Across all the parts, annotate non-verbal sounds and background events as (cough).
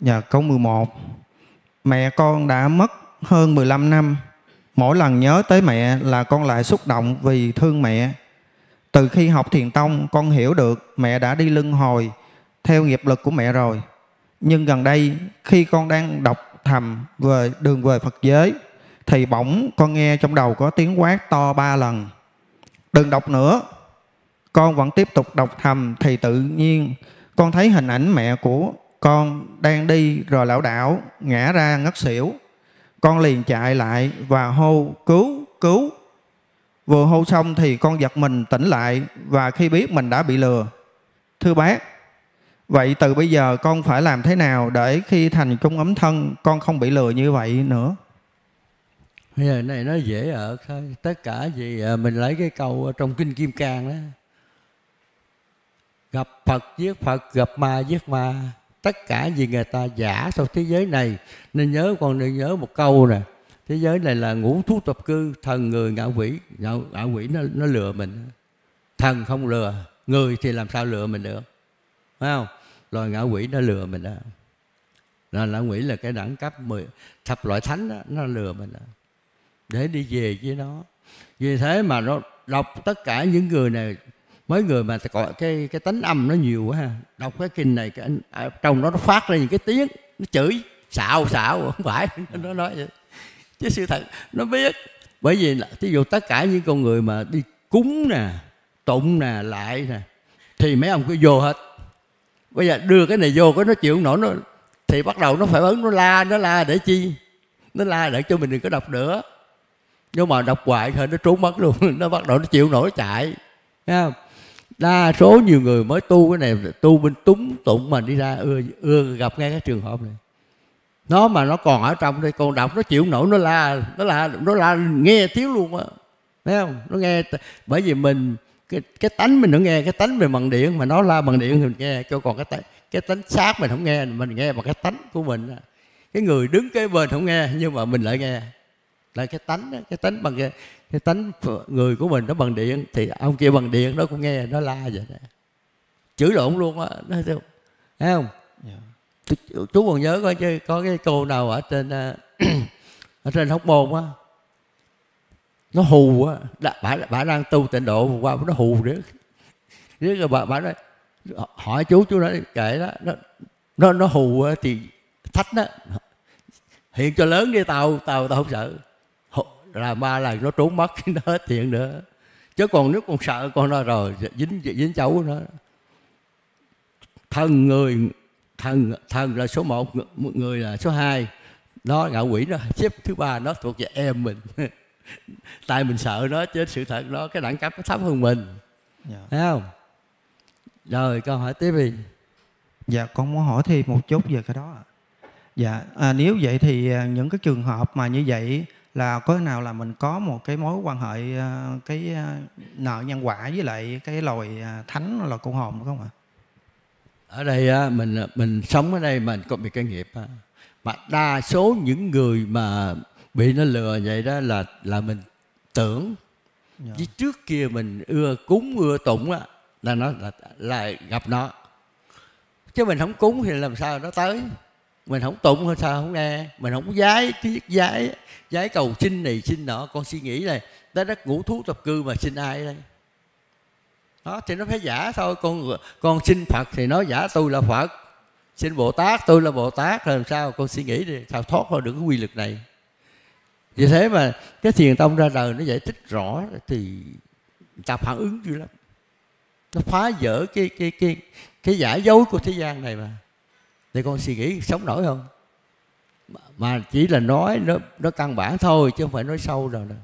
Dạ, câu 11. Mẹ con đã mất hơn 15 năm. Mỗi lần nhớ tới mẹ là con lại xúc động vì thương mẹ. Từ khi học thiền tông, con hiểu được mẹ đã đi lưng hồi theo nghiệp lực của mẹ rồi. Nhưng gần đây, khi con đang đọc thầm về đường về Phật giới, thì bỗng con nghe trong đầu có tiếng quát to ba lần. Đừng đọc nữa. Con vẫn tiếp tục đọc thầm thì tự nhiên con thấy hình ảnh mẹ của con đang đi rồi lão đảo, ngã ra ngất xỉu. Con liền chạy lại và hô cứu, cứu. Vừa hô xong thì con giật mình tỉnh lại và khi biết mình đã bị lừa. Thưa bác, vậy từ bây giờ con phải làm thế nào để khi thành trung ấm thân con không bị lừa như vậy nữa? Bây giờ này nó dễ ở thôi. Tất cả gì à, mình lấy cái câu trong Kinh Kim Cang đó. Gặp Phật giết Phật, gặp ma giết ma tất cả vì người ta giả sau thế giới này nên nhớ con nên nhớ một câu nè thế giới này là ngũ thú tập cư thần người ngạo quỷ ngạo ngạo quỷ nó, nó lừa mình thần không lừa người thì làm sao lừa mình được phải không loài ngạo quỷ nó lừa mình đó là ngạo quỷ là cái đẳng cấp 10, thập loại thánh đó, nó lừa mình đó. để đi về với nó vì thế mà nó đọc tất cả những người này mấy người mà gọi cái cái tánh âm nó nhiều quá ha đọc cái kinh này cái à, trong đó nó phát ra những cái tiếng nó chửi xạo xạo không phải (laughs) nó nói vậy chứ sư thật nó biết bởi vì là thí dụ tất cả những con người mà đi cúng nè tụng nè lại nè thì mấy ông cứ vô hết bây giờ đưa cái này vô cái nó chịu nổi nó thì bắt đầu nó phải ấn nó la nó la để chi nó la để cho mình đừng có đọc nữa nhưng mà đọc hoài thì nó trốn mất luôn (laughs) nó bắt đầu nó chịu nổi chạy Thấy không? đa số nhiều người mới tu cái này tu bên túng tụng mà đi ra ưa, ưa gặp ngay cái trường hợp này nó mà nó còn ở trong đây còn đọc nó chịu nổi nó la nó la nó la nghe thiếu luôn á thấy không nó nghe bởi vì mình cái, cái tánh mình nó nghe cái tánh về bằng điện mà nó la bằng điện thì mình nghe cho còn cái tánh cái tánh xác mình không nghe mình nghe bằng cái tánh của mình cái người đứng kế bên không nghe nhưng mà mình lại nghe là cái tánh đó, cái tánh bằng cái, cái tánh người của mình nó bằng điện thì ông kia bằng điện nó cũng nghe nó la vậy đó chửi lộn luôn á nó thấy không, thấy không? Yeah. Dạ. chú còn nhớ coi chứ có cái cô nào ở trên à, (clears throat) ở trên hóc môn á nó hù á bà, bà đang tu tịnh độ qua nó hù nữa nếu rồi bà bà nói hỏi chú chú nói kệ đó nó nó, nó hù á thì thách đó hiện cho lớn đi tàu tàu tao không sợ là ba lần nó trốn mất (laughs) nó hết thiện nữa chứ còn nếu con sợ con nó rồi dính dính cháu nó thân người thân thân là số một người là số hai nó ngạ quỷ nó xếp thứ ba nó thuộc về em mình (laughs) tại mình sợ nó chứ sự thật nó cái đẳng cấp nó thấp hơn mình yeah. Dạ. thấy không rồi câu hỏi tiếp đi dạ con muốn hỏi thêm một chút về cái đó ạ dạ à, nếu vậy thì à, những cái trường hợp mà như vậy là có nào là mình có một cái mối quan hệ ờ, cái ờ, nợ nhân quả với lại cái loài ờ, thánh là cụ hồn không ạ ở đây mình mình sống ở đây mình có bị cái nghiệp mà đa số những người mà bị nó lừa vậy đó là là mình tưởng yeah. Dạ. chứ trước kia mình ưa cúng ưa tụng á là nó là, là gặp nó chứ mình không cúng thì làm sao nó tới mình không tụng hay sao không nghe mình không giái thuyết giái giái cầu xin này xin nọ con suy nghĩ này tới đất ngũ thú tập cư mà xin ai đây đó thì nó phải giả thôi con con xin phật thì nó giả tôi là phật xin bồ tát tôi là bồ tát làm sao con suy nghĩ thì sao thoát khỏi được cái quy luật này vì thế mà cái thiền tông ra đời nó giải thích rõ thì ta phản ứng dữ lắm nó phá vỡ cái cái cái cái giả dối của thế gian này mà thì con suy nghĩ sống nổi không mà chỉ là nói nó nó căn bản thôi chứ không phải nói sâu rồi đâu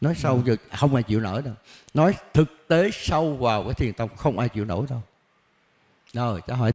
nói sâu rồi dạ. không ai chịu nổi đâu nói thực tế sâu vào cái thiền tông không ai chịu nổi đâu rồi cháu hỏi